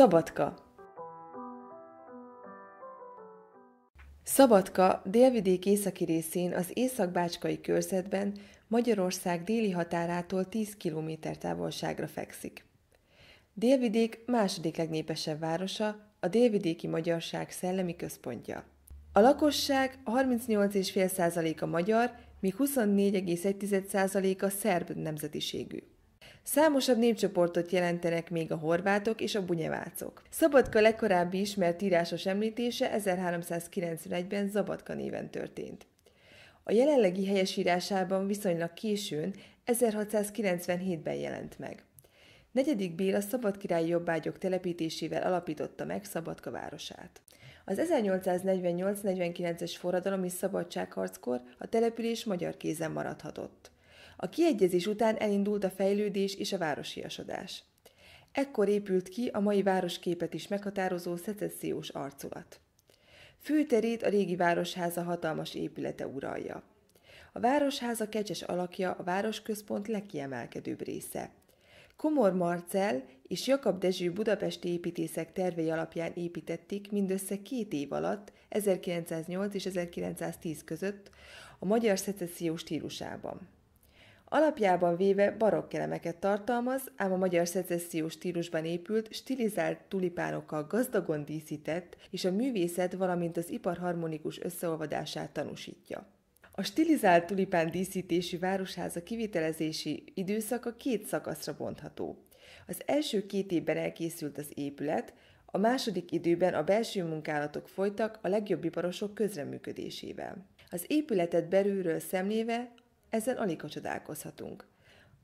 Szabadka Szabadka délvidék északi részén az Észak-Bácskai körzetben Magyarország déli határától 10 km távolságra fekszik. Délvidék második legnépesebb városa, a délvidéki magyarság szellemi központja. A lakosság 38,5%-a magyar, míg 24,1%-a szerb nemzetiségű. Számosabb népcsoportot jelentenek még a horvátok és a bunyevácok. Szabadka legkorábbi ismert írásos említése 1391-ben Zabadka néven történt. A jelenlegi helyesírásában viszonylag későn, 1697-ben jelent meg. Negyedik Béla szabadkirályi jobbágyok telepítésével alapította meg Szabadka városát. Az 1848-49-es forradalom és szabadságharckor a település magyar kézen maradhatott. A kiegyezés után elindult a fejlődés és a városiasodás. Ekkor épült ki a mai városképet is meghatározó szecessziós arculat. Főterét a régi városháza hatalmas épülete uralja. A városháza kecses alakja a városközpont legkiemelkedőbb része. Komor Marcel és Jakab Dezső budapesti építészek tervei alapján építették mindössze két év alatt, 1908 és 1910 között, a magyar szecessziós stílusában. Alapjában véve barokk elemeket tartalmaz, ám a magyar szecessziós stílusban épült, stilizált tulipánokkal gazdagon díszített, és a művészet, valamint az ipar harmonikus összeolvadását tanúsítja. A stilizált tulipán díszítésű városháza kivitelezési időszaka két szakaszra bontható. Az első két évben elkészült az épület, a második időben a belső munkálatok folytak a legjobb iparosok közreműködésével. Az épületet belülről szemléve ezzel alig csodálkozhatunk.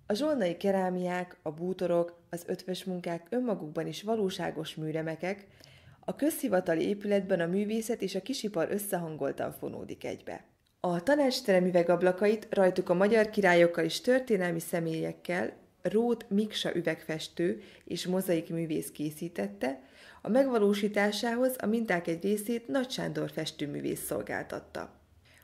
A zsolnai kerámiák, a bútorok, az ötvös munkák önmagukban is valóságos műremekek, a közhivatali épületben a művészet és a kisipar összehangoltan fonódik egybe. A tanácsterem üvegablakait rajtuk a magyar királyokkal és történelmi személyekkel Rót Miksa üvegfestő és mozaik művész készítette, a megvalósításához a minták egy részét Nagy Sándor festőművész szolgáltatta.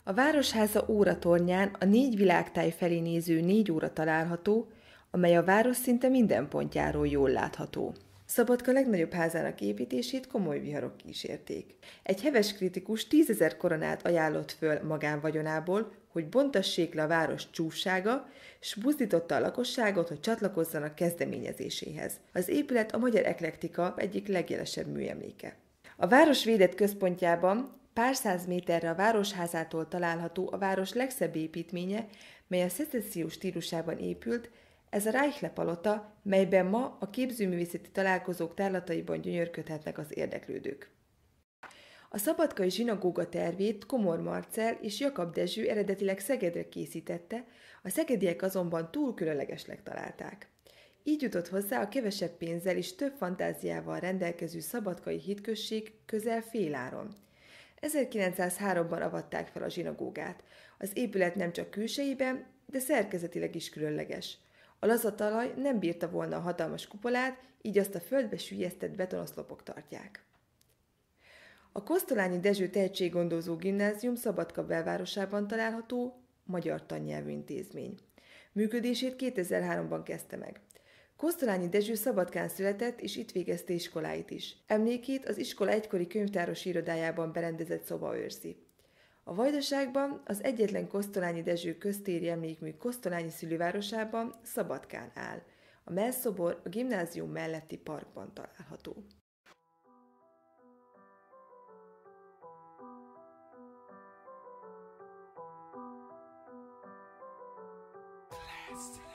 A Városháza óratornyán a négy világtáj felé néző négy óra található, amely a város szinte minden pontjáról jól látható. Szabadka legnagyobb házának építését komoly viharok kísérték. Egy heves kritikus tízezer koronát ajánlott föl magánvagyonából, hogy bontassék le a város csúfsága, s buzdította a lakosságot, hogy csatlakozzanak kezdeményezéséhez. Az épület a magyar eklektika egyik legjelesebb műemléke. A város védett központjában Pár száz méterre a városházától található a város legszebb építménye, mely a szecessziós stílusában épült, ez a Reichle palota, melyben ma a képzőművészeti találkozók tárlataiban gyönyörködhetnek az érdeklődők. A szabadkai zsinagóga tervét Komor Marcel és Jakab Dezső eredetileg Szegedre készítette, a szegediek azonban túl különlegesnek találták. Így jutott hozzá a kevesebb pénzzel és több fantáziával rendelkező szabadkai hitközség közel féláron – 1903-ban avatták fel a zsinagógát. Az épület nem csak külsejében, de szerkezetileg is különleges. A laza talaj nem bírta volna a hatalmas kupolát, így azt a földbe sülyeztett betonoszlopok tartják. A Kosztolányi Dezső Tehetséggondozó Gimnázium Szabadka belvárosában található magyar tannyelvű intézmény. Működését 2003-ban kezdte meg. Kosztolányi Dezső Szabadkán született, és itt végezte iskoláit is. Emlékét az iskola egykori könyvtáros irodájában berendezett szoba őrzi. A Vajdaságban az egyetlen Kosztolányi Dezső köztéri emlékmű Kosztolányi szülővárosában, Szabadkán áll. A melszobor a gimnázium melletti parkban található. Let's